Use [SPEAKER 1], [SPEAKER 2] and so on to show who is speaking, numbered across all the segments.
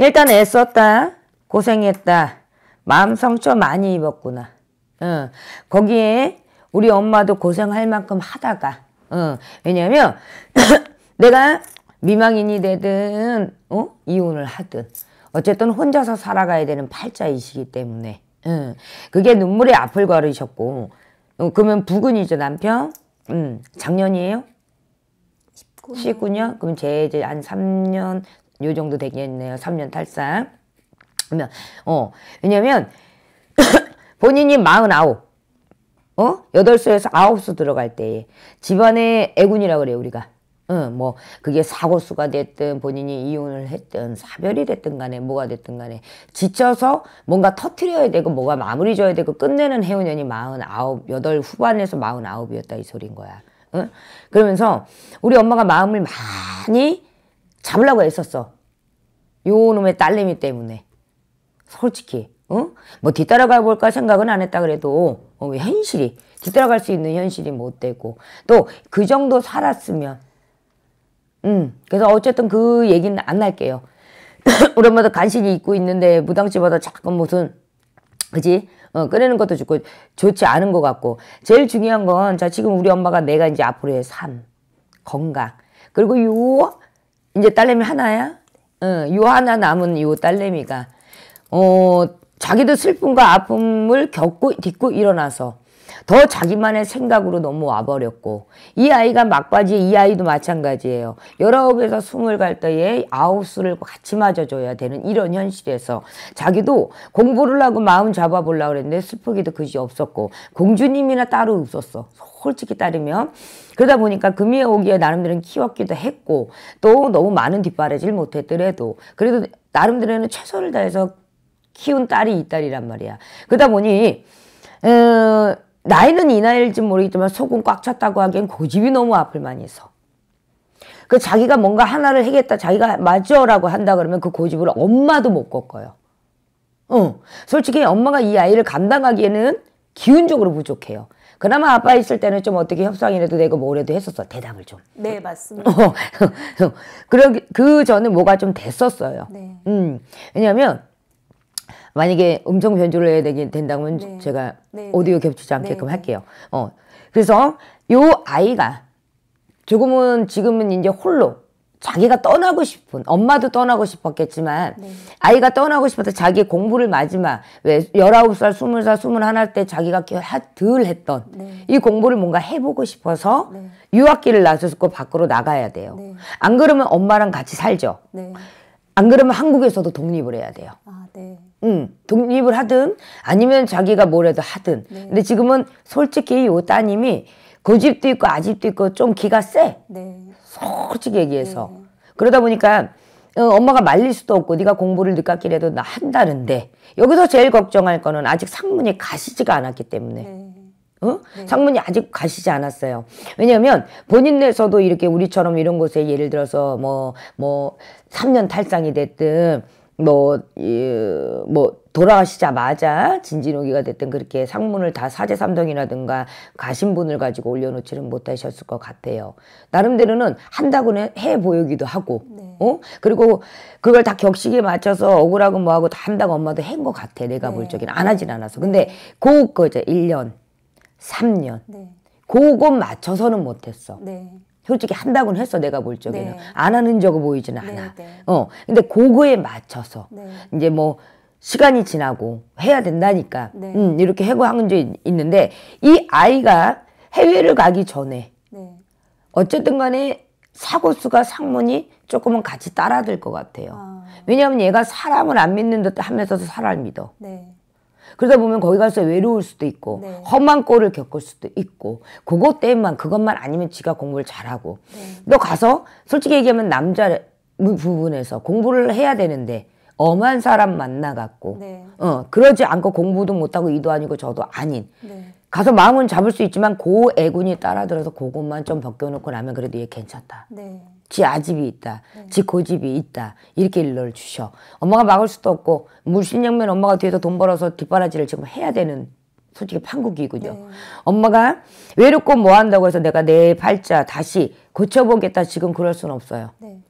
[SPEAKER 1] 일단 애썼다. 고생했다. 마음 상처 많이 입었구나. 응. 어, 거기에 우리 엄마도 고생할 만큼 하다가 응. 어, 왜냐면 내가 미망인이 되든 어? 이혼을 하든 어쨌든 혼자서 살아가야 되는 팔자이시기 때문에 응. 어, 그게 눈물의 앞을 가르셨고 어, 그러면 부근이죠 남편 응. 음, 작년이에요? 19년? 19년? 그럼 제 이제 한 3년 요 정도 되겠네요. 3년 탈사. 그러면 어 왜냐면 본인이 49 어? 8수에서 9수 들어갈 때 집안의 애군이라 그래요 우리가. 응, 뭐 그게 사고수가 됐든 본인이 이혼을 했든 사별이 됐든 간에 뭐가 됐든 간에 지쳐서 뭔가 터트려야 되고 뭐가 마무리 줘야 되고 끝내는 해운년이 49, 8 후반에서 49이었다 이 소린 거야. 응? 그러면서 우리 엄마가 마음을 많이 잡으려고 애썼어. 요놈의 딸내미 때문에. 솔직히. 어? 뭐 뒤따라가 볼까 생각은 안 했다 그래도 어, 현실이 뒤따라갈 수 있는 현실이 못 되고 또 그 정도 살았으면 음 그래서 어쨌든 그 얘기는 안 할게요. 우리 엄마도 간신히 입고 있는데 무당집마다 자꾸 무슨 그지? 어, 꺼내는 것도 좋고 좋지 않은 것 같고 제일 중요한 건자 지금 우리 엄마가 내가 이제 앞으로의 삶, 건강 그리고 요 이제 딸내미 하나야? 응, 어, 요 하나 남은 요 딸내미가 어, 자기도 슬픔과 아픔을 겪고 딛고 일어나서 더 자기만의 생각으로 넘어와 버렸고 이 아이가 막바지에 이 아이도 마찬가지예요. 열아홉에서 스물 갈 때에 아홉 수를 같이 맞아줘야 되는 이런 현실에서 자기도 공부를 하고 마음 잡아보려고 그랬는데 슬프기도 그지 없었고 공주님이나 따로 없었어. 솔직히 따르면 그러다 보니까 금이 에 오기에 나름대로는 키웠기도 했고 또 너무 많은 뒷바라지를 못했더라도 그래도 나름대로는 최선을 다해서 키운 딸이 이 딸이란 말이야. 그러다 보니 어, 나이는 이 나이일지 모르겠지만 속은 꽉 찼다고 하기엔 고집이 너무 앞을 많이 서. 그 자기가 뭔가 하나를 해겠다 자기가 맞어라고 한다 그러면 그 고집을 엄마도 못 꺾어요. 어, 솔직히 엄마가 이 아이를 감당하기에는 기운적으로 부족해요. 그나마 아빠 있을 때는 좀 어떻게 협상이라도 되고 뭐래도 했었어. 대답을 좀. 네, 맞습니다. 어, 그 전에 뭐가 좀 됐었어요. 네. 음, 왜냐면 하 만약에 음성 변조를 해야 되긴 된다면 네. 제가 네, 네. 오디오 네. 겹치지 않게끔 네. 할게요. 어. 그래서 요 아이가 조금은 지금은 이제 홀로 자기가 떠나고 싶은 엄마도 떠나고 싶었겠지만 네. 아이가 떠나고 싶어서 자기 공부를 마지막 1 9살2 0살 21살 때 자기가 덜 했던 이 공부를 뭔가 해보고 싶어서 유학기를 나서고 그 밖으로 나가야 돼요. 안 그러면 엄마랑 같이 살죠. 안 그러면 한국에서도 독립을 해야 돼요. 아. 음, 독립을 하든 아니면 자기가 뭐래도 하든. 네. 근데 지금은 솔직히 요 따님이 고집도 있고 아집도 있고 좀 기가 세. 네. 솔직히 얘기해서. 네. 그러다 보니까 어, 엄마가 말릴 수도 없고 네가 공부를 늦깎이라도 나 한다는데 여기서 제일 걱정할 거는 아직 상문이 가시지가 않았기 때문에. 네. 어? 네. 상문이 아직 가시지 않았어요. 왜냐하면 본인에서도 이렇게 우리처럼 이런 곳에 예를 들어서 뭐, 뭐, 3년 탈상이 됐든 뭐, 예, 뭐, 돌아가시자마자 진진옥기가 됐든 그렇게 상문을 다 사제삼동이라든가 가신분을 가지고 올려놓지는 못하셨을 것 같아요. 나름대로는 한다고는 해 보이기도 하고, 네. 어? 그리고 그걸 다 격식에 맞춰서 억울하고 뭐하고 다 한다고 엄마도 한 것 같아. 내가 네. 볼 적에는. 안 하진 않아서 근데 네. 그거죠. 1년, 3년. 네. 그것 맞춰서는 못했어. 네. 솔직히 한다고는 했어 내가 볼 적에는 네. 안 하는 적은 보이지는 네, 않아. 네, 어 근데 그거에 맞춰서 네. 이제 뭐 시간이 지나고 해야 된다니까. 네. 음 이렇게 해고한 게 있는데 이 아이가 해외를 가기 전에 어쨌든 간에 사고 수가 상문이 조금은 같이 따라들 것 같아요. 아. 왜냐하면 얘가 사람을 안 믿는 듯 하면서도 사람을 믿어. 네. 그러다 보면 거기 가서 외로울 수도 있고 네. 험한 꼴을 겪을 수도 있고 그것 때문만 그것만 아니면 지가 공부를 잘하고 네. 너 가서 솔직히 얘기하면 남자 부분에서 공부를 해야 되는데 엄한 사람 만나갖고 네. 어 그러지 않고 공부도 못하고 이도 아니고 저도 아닌 네. 가서 마음은 잡을 수 있지만 고 그 애군이 따라들어서 그것만 좀 벗겨놓고 나면 그래도 얘 괜찮다. 네. 지 아집이 있다. 네. 지 고집이 있다. 이렇게 일러를 주셔. 엄마가 막을 수도 없고 물신양면 엄마가 뒤에서 돈 벌어서 뒷바라지를 지금 해야 되는 솔직히 판국이군요. 네. 엄마가 외롭고 뭐 한다고 해서 내가 내 팔자 다시 고쳐보겠다 지금 그럴 수는 없어요. 네.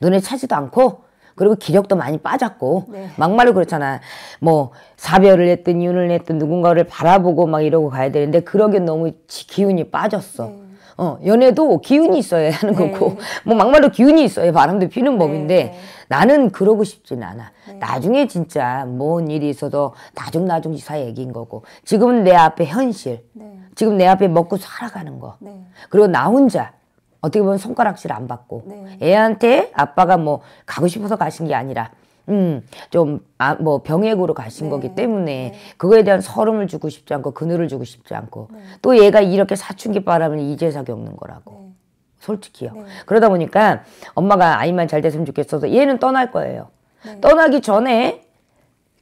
[SPEAKER 1] 눈에 차지도 않고 그리고 기력도 많이 빠졌고 네. 막말로 그렇잖아. 뭐 사별을 했든 이혼을 했든 누군가를 바라보고 막 이러고 가야 되는데 그러기엔 너무 기운이 빠졌어. 네. 어, 연애도 기운이 있어야 하는 네. 거고, 뭐 막말로 기운이 있어야 바람도 피는 네. 법인데, 나는 그러고 싶진 않아. 네. 나중에 진짜 뭔 일이 있어도 나중나중 이사 얘기인 거고, 지금은 내 앞에 현실, 네. 지금 내 앞에 먹고 살아가는 거, 네. 그리고 나 혼자, 어떻게 보면 손가락질 안 받고 네. 애한테 아빠가 뭐 가고 싶어서 가신 게 아니라 음, 좀, 아, 뭐, 병액으로 가신 네. 거기 때문에, 네. 그거에 대한 서름을 주고 싶지 않고, 그늘을 주고 싶지 않고, 네. 또 얘가 이렇게 사춘기 바람을 이제서 겪는 거라고. 네. 솔직히요. 네. 그러다 보니까, 엄마가 아이만 잘 됐으면 좋겠어서, 얘는 떠날 거예요. 네. 떠나기 전에,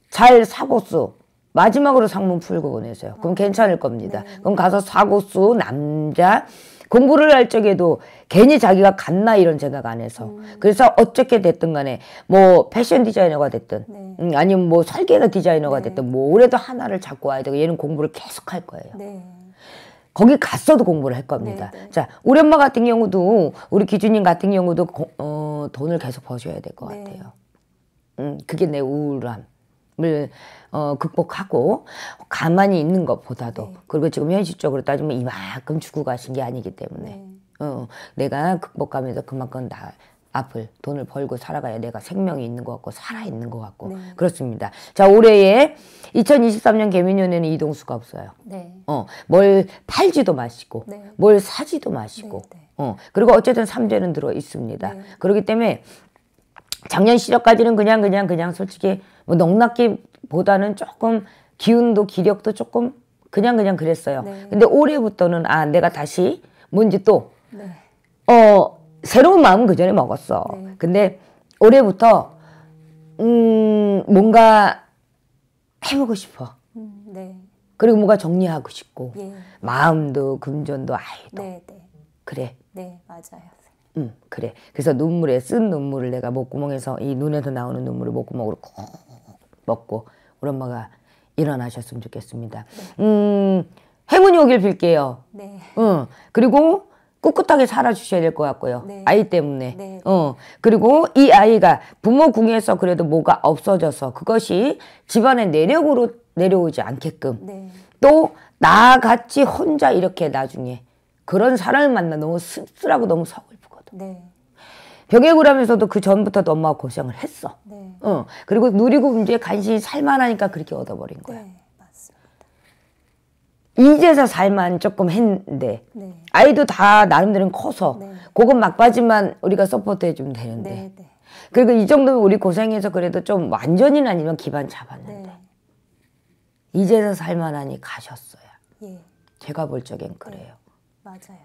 [SPEAKER 1] 잘 사고수, 마지막으로 상문 풀고 보내세요. 그럼 아. 괜찮을 겁니다. 그럼 가서 사고수, 남자, 공부를 할 적에도 괜히 자기가 갔나 이런 생각 안 해서 음. 그래서 어떻게 됐든 간에 뭐 패션 디자이너가 됐든 네. 음, 아니면 뭐 설계나 디자이너가 네. 됐든 뭐 올해도 하나를 잡고 와야 되고 얘는 공부를 계속 할 거예요. 네. 거기 갔어도 공부를 할 겁니다. 네, 네. 자, 우리 엄마 같은 경우도 우리 기준님 같은 경우도 고, 어, 돈을 계속 버셔야 될것 네. 같아요. 음, 그게 내 우울함. 을 어, 극복하고 가만히 있는 것보다도 네. 그리고 지금 현실적으로 따지면 이만큼 주고 가신 게 아니기 때문에 네. 어, 내가 극복하면서 그만큼 나 앞을 돈을 벌고 살아가야 내가 생명이 있는 것 같고 살아 있는 것 같고 네. 그렇습니다. 자 올해에 2023년 개미년에는 이동수가 없어요. 네. 어뭘 팔지도 마시고 네. 뭘 사지도 마시고 네, 네. 어 그리고 어쨌든 삼재는 들어 있습니다. 네. 그렇기 때문에 작년 시절까지는 그냥 그냥 그냥 솔직히 뭐 넉넉기보다는 조금 기운도 기력도 조금 그냥 그냥 그랬어요. 네. 근데 올해부터는 아 내가 다시 뭔지 또어 네. 새로운 마음 그 전에 먹었어. 네. 근데 올해부터 음 뭔가 해보고 싶어. 음, 네. 그리고 뭔가 정리하고 싶고 예. 마음도 금전도 아이도 네, 네. 그래. 네 맞아요. 음, 그래. 그래서 눈물에 쓴 눈물을 내가 목구멍에서 이 눈에서 나오는 눈물을 목구멍으로 콕 먹고 우리 엄마가 일어나셨으면 좋겠습니다. 네. 음, 행운이 오길 빌게요. 네. 응. 그리고 꿋꿋하게 살아주셔야 될 것 같고요. 네. 아이 때문에. 네. 어. 그리고 이 아이가 부모 궁에서 그래도 뭐가 없어져서 그것이 집안의 내력으로 내려오지 않게끔 네. 또 나같이 혼자 이렇게 나중에 그런 사람을 만나 너무 씁쓸하고 너무 서글프고 거거 네. 병해구하면서도그 전부터도 엄마가 고생을 했어. 네. 어. 그리고 누리고 이제 간신히 살만하니까 그렇게 얻어버린 거야. 네, 맞습니다. 이제서 살만 조금 했는데 네. 아이도 다 나름대로 커서 네. 그건 막바지만 우리가 서포트 해주면 되는데 네, 네. 그리고 이 정도면 우리 고생해서 그래도 좀 완전히는 아니면 기반 잡았는데 네. 이제서 살만하니 가셨어요. 예. 제가 볼 적엔 그래요. 네, 맞아요.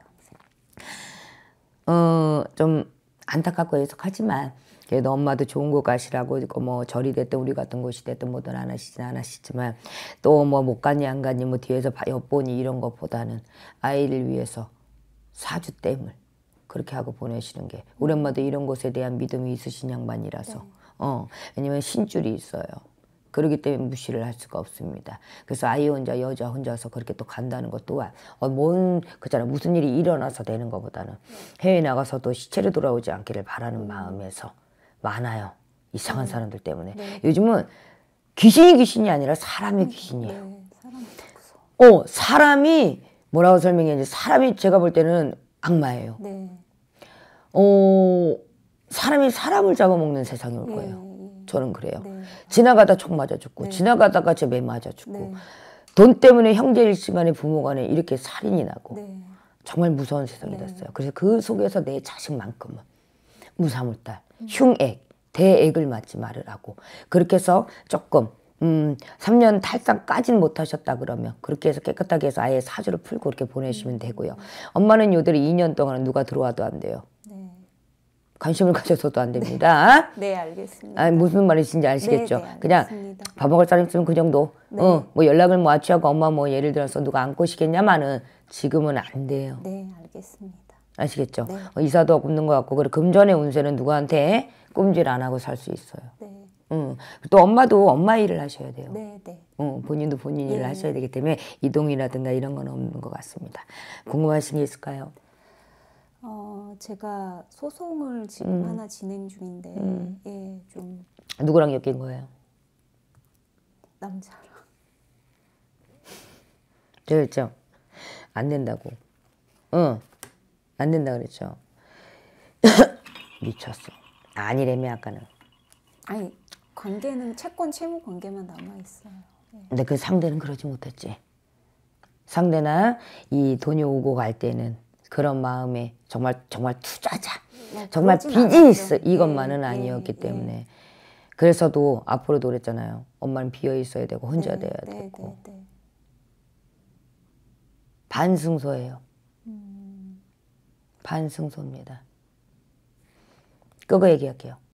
[SPEAKER 1] 어, 좀 안타깝고 해석하지만 그래도 엄마도 좋은 곳 가시라고 뭐 절이 됐든 우리 같은 곳이 됐든 뭐든 안 하시진 않으시지만 또 뭐 못 가니 안 가니 뭐 뒤에서 엿보니 이런 것보다는 아이를 위해서 사주 땜을 그렇게 하고 보내시는 게 우리 엄마도 이런 곳에 대한 믿음이 있으신 양반이라서 네. 어 왜냐면 신줄이 있어요. 그러기 때문에 무시를 할 수가 없습니다. 그래서 아이 혼자 여자 혼자서 그렇게 또 간다는 것 또한 어, 뭔 그잖아 무슨 일이 일어나서 되는 것보다는 해외 나가서도 시체로 돌아오지 않기를 바라는 마음에서 많아요. 이상한 음. 사람들 때문에 네. 요즘은 귀신이 귀신이 아니라 사람이 음. 귀신이에요. 네, 어 사람이 뭐라고 설명해야 지 사람이 제가 볼 때는 악마예요. 네. 어 사람이 사람을 잡아먹는 세상이 올 네. 거예요. 저는 그래요. 네. 지나가다 총 맞아 죽고 네. 지나가다가 제 매 맞아 죽고 네. 돈 때문에 형제 일시간에 부모 간에 이렇게 살인이 나고 네. 정말 무서운 세상이 네. 됐어요. 그래서 그 속에서 내 자식만큼은 무사물딸, 음. 흉액, 대액을 맞지 말으라고 그렇게 해서 조금 음, 3년 탈상까진 못하셨다 그러면 그렇게 해서 깨끗하게 해서 아예 사주를 풀고 이렇게 보내시면 음. 되고요. 엄마는 요들이 2년 동안 누가 들어와도 안 돼요. 관심을 가져서도 안 네. 됩니다. 네, 알겠습니다. 아, 무슨 말이신지 아시겠죠? 네, 네, 그냥 밥 먹을 사람 있으면 그 정도. 네. 어, 뭐 연락을 뭐아하고 엄마 뭐 예를 들어서 누가 안고 시겠냐마는 지금은 안 돼요. 네, 알겠습니다. 아시겠죠? 네. 어, 이사도 없는 것 같고 그리고 금전의 운세는 누구한테 꼼질 안 하고 살 수 있어요. 네. 음, 또 엄마도 엄마 일을 하셔야 돼요. 네, 네. 어, 본인도 본인 일을 네. 하셔야 되기 때문에 이동이라든가 이런 건 없는 것 같습니다. 궁금하신 게 있을까요? 어, 제가 소송을 지금 음. 하나 진행 중인데, 음. 예, 좀. 누구랑 엮인 거예요? 남자랑. 그랬죠. 안 된다고. 응. 어, 안 된다 그랬죠. 미쳤어. 아니래며 아까는. 아니, 관계는 채권 채무 관계만 남아 있어요. 예. 근데 그 상대는 그러지 못했지. 상대나 이 돈이 오고 갈 때는 그런 마음에 정말 정말 투자자 네, 정말 비즈니스 않죠 이것만은 네, 네, 아니었기 네, 때문에 그래서도 앞으로도 그랬잖아요 엄마는 비어 있어야 되고 혼자 돼야 되고 반승소예요 음. 반승소입니다 그거 얘기할게요